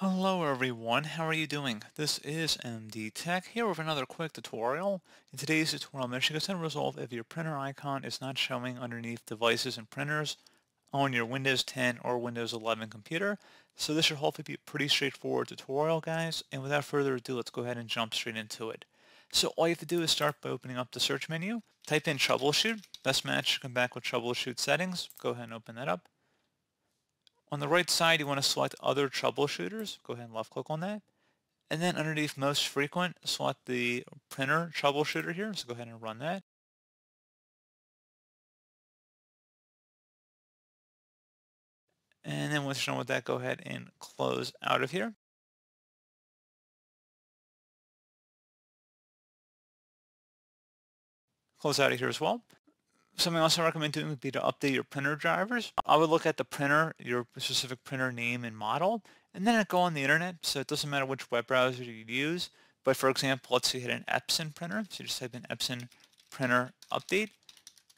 Hello everyone, how are you doing? This is MD Tech here with another quick tutorial. In today's tutorial, I'm going to resolve if your printer icon is not showing underneath devices and printers on your Windows 10 or Windows 11 computer. So this should hopefully be a pretty straightforward tutorial, guys. And without further ado, let's go ahead and jump straight into it. So all you have to do is start by opening up the search menu, type in troubleshoot, best match, come back with troubleshoot settings, go ahead and open that up. On the right side, you want to select Other Troubleshooters. Go ahead and left-click on that. And then underneath Most Frequent, select the Printer Troubleshooter here. So go ahead and run that. And then once you're done with that, go ahead and close out of here. Close out of here as well. Something else I recommend doing would be to update your printer drivers. I would look at the printer, your specific printer name and model, and then I'd go on the internet, so it doesn't matter which web browser you use. But for example, let's say you hit an Epson printer, so you just type in Epson printer update.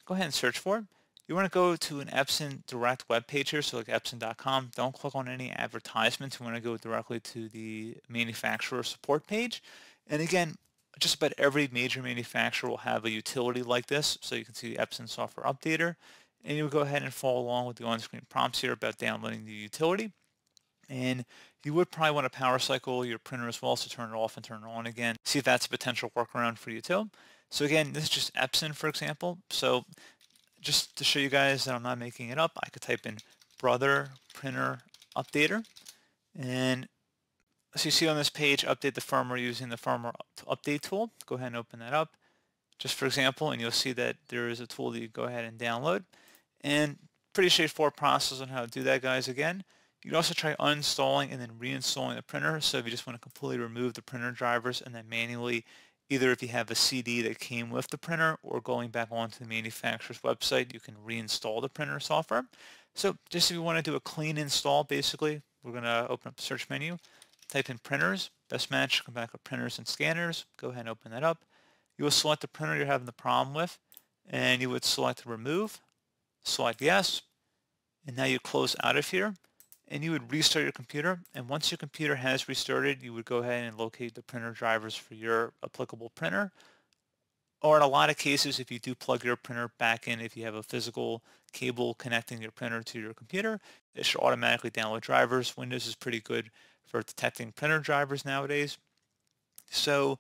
Go ahead and search for it. You want to go to an Epson direct web page here, so like epson.com. Don't click on any advertisements. You want to go directly to the manufacturer support page. And again, just about every major manufacturer will have a utility like this. So you can see the Epson Software Updater. And you'll go ahead and follow along with the on-screen prompts here about downloading the utility. And you would probably want to power cycle your printer as well, so turn it off and turn it on again. See if that's a potential workaround for you too. So again, this is just Epson, for example. So just to show you guys that I'm not making it up, I could type in brother printer updater. And as you see on this page, update the firmware using the firmware update tool. Go ahead and open that up, just for example, and you'll see that there is a tool that you go ahead and download. And pretty straightforward process on how to do that, guys, again. You can also try uninstalling and then reinstalling the printer. So if you just want to completely remove the printer drivers and then manually, either if you have a CD that came with the printer or going back onto the manufacturer's website, you can reinstall the printer software. So just if you want to do a clean install, basically, we're going to open up the search menu, Type in printers, best match, come back with printers and scanners. Go ahead and open that up. You will select the printer you're having the problem with, and you would select remove, select yes, and now you close out of here, and you would restart your computer. And once your computer has restarted, you would go ahead and locate the printer drivers for your applicable printer or in a lot of cases, if you do plug your printer back in, if you have a physical cable connecting your printer to your computer, it should automatically download drivers. Windows is pretty good for detecting printer drivers nowadays. So,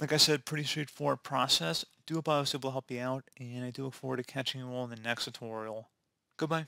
like I said, pretty straightforward process. Do a I was able help you out, and I do look forward to catching you all in the next tutorial. Goodbye.